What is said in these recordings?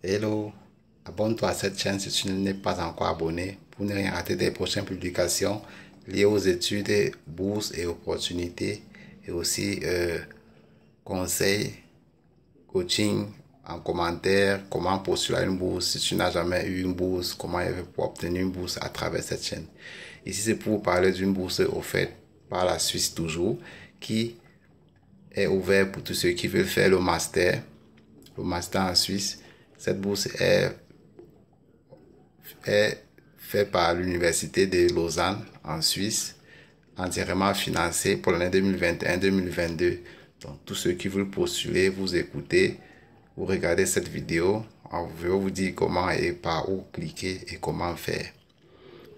Hello, abonne-toi à cette chaîne si tu n'es pas encore abonné pour ne rien rater des prochaines publications liées aux études, bourses et opportunités et aussi euh, conseils, coaching en commentaire, comment postuler une bourse si tu n'as jamais eu une bourse, comment pour obtenir une bourse à travers cette chaîne. Ici, c'est pour vous parler d'une bourse offerte par la Suisse toujours qui est ouverte pour tous ceux qui veulent faire le master, le master en Suisse cette bourse est, est faite par l'Université de Lausanne en Suisse, entièrement financée pour l'année 2021-2022. Donc, tous ceux qui veulent postuler, vous écoutez, vous regardez cette vidéo, on va vous dire comment et par où cliquer et comment faire.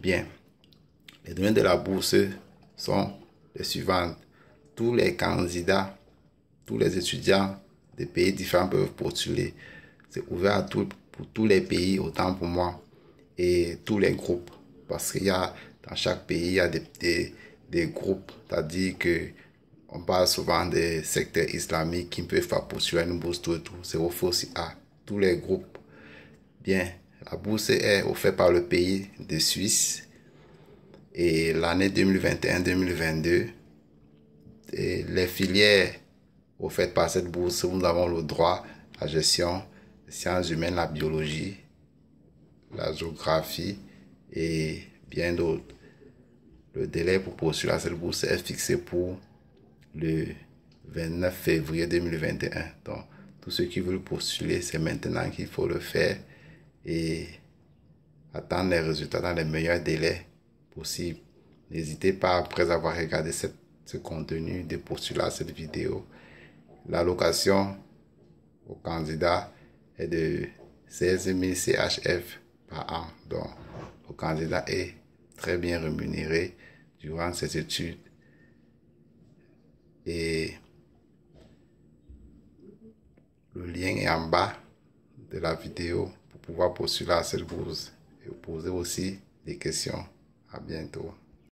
Bien, les données de la bourse sont les suivantes. Tous les candidats, tous les étudiants des pays différents peuvent postuler. C'est ouvert à pour tous les pays, autant pour moi, et tous les groupes. Parce qu'il y a, dans chaque pays, il y a des, des, groupes. C'est-à-dire que on parle souvent des secteurs islamiques qui ne peuvent pas poursuivre une bourse, tout et tout. C'est offert aussi à tous les groupes. Bien, la bourse est offerte par le pays de Suisse. Et l'année 2021-2022, les filières offertes par cette bourse, nous avons le droit à gestion sciences humaines, la biologie, la géographie et bien d'autres. Le délai pour postuler à cette bourse est fixé pour le 29 février 2021. Donc, tous ceux qui veulent postuler, c'est maintenant qu'il faut le faire et attendre les résultats dans les meilleurs délais possibles. N'hésitez pas, après avoir regardé cette, ce contenu, de postuler à cette vidéo. L'allocation aux candidats de 16 000 CHF par an. Donc, le candidat est très bien rémunéré durant ses études. Et le lien est en bas de la vidéo pour pouvoir poursuivre à cette bourse et vous poser aussi des questions. À bientôt.